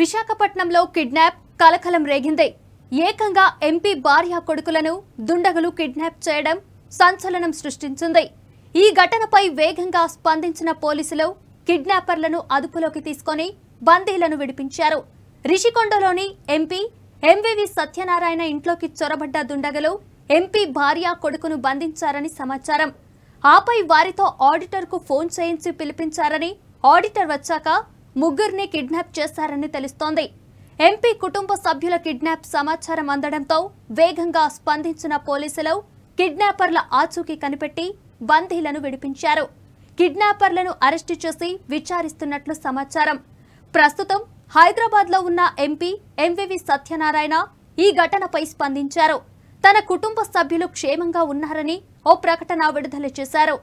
విశాఖపట్నంలో కిడ్నాప్ కలకలం రేగింది ఏకంగా ఎంపీ భార్య కొడుకులను దుండగులు కిడ్నాప్ చేయడం సంచలనం సృష్టించింది ఈ ఘటనపై వేగంగా స్పందించిన పోలీసులు కిడ్నాపర్లను అదుపులోకి తీసుకొని బందీలను విడిపించారు రిషికొండలోని ఎంపీ ఎంవివి సత్యనారాయణ ఇంట్లోకి చొరబడ్డ దుండగలు ఎంపీ భార్య కొడుకును బంధించారని సమాచారం ఆపై వారితో ఆడిటర్కు ఫోన్ చేయించి పిలిపించారని ఆడిటర్ వచ్చాక ముగ్గురిని కిడ్నాప్ చేశారని తెలుస్తోంది ఎంపీ కుటుంబ సభ్యుల కిడ్నాప్ సమాచారం అందడంతో వేగంగా స్పందించిన పోలీసులు కిడ్నాపర్ల ఆచూకీ కనిపెట్టి బందీలను విడిపించారు కిడ్నాపర్లను అరెస్టు చేసి విచారిస్తున్నట్లు సమాచారం ప్రస్తుతం హైదరాబాద్లో ఉన్న ఎంపీ ఎంవివి సత్యనారాయణ ఈ ఘటనపై స్పందించారు తన కుటుంబ సభ్యులు క్షేమంగా ఉన్నారని ఓ ప్రకటన విడుదల చేశారు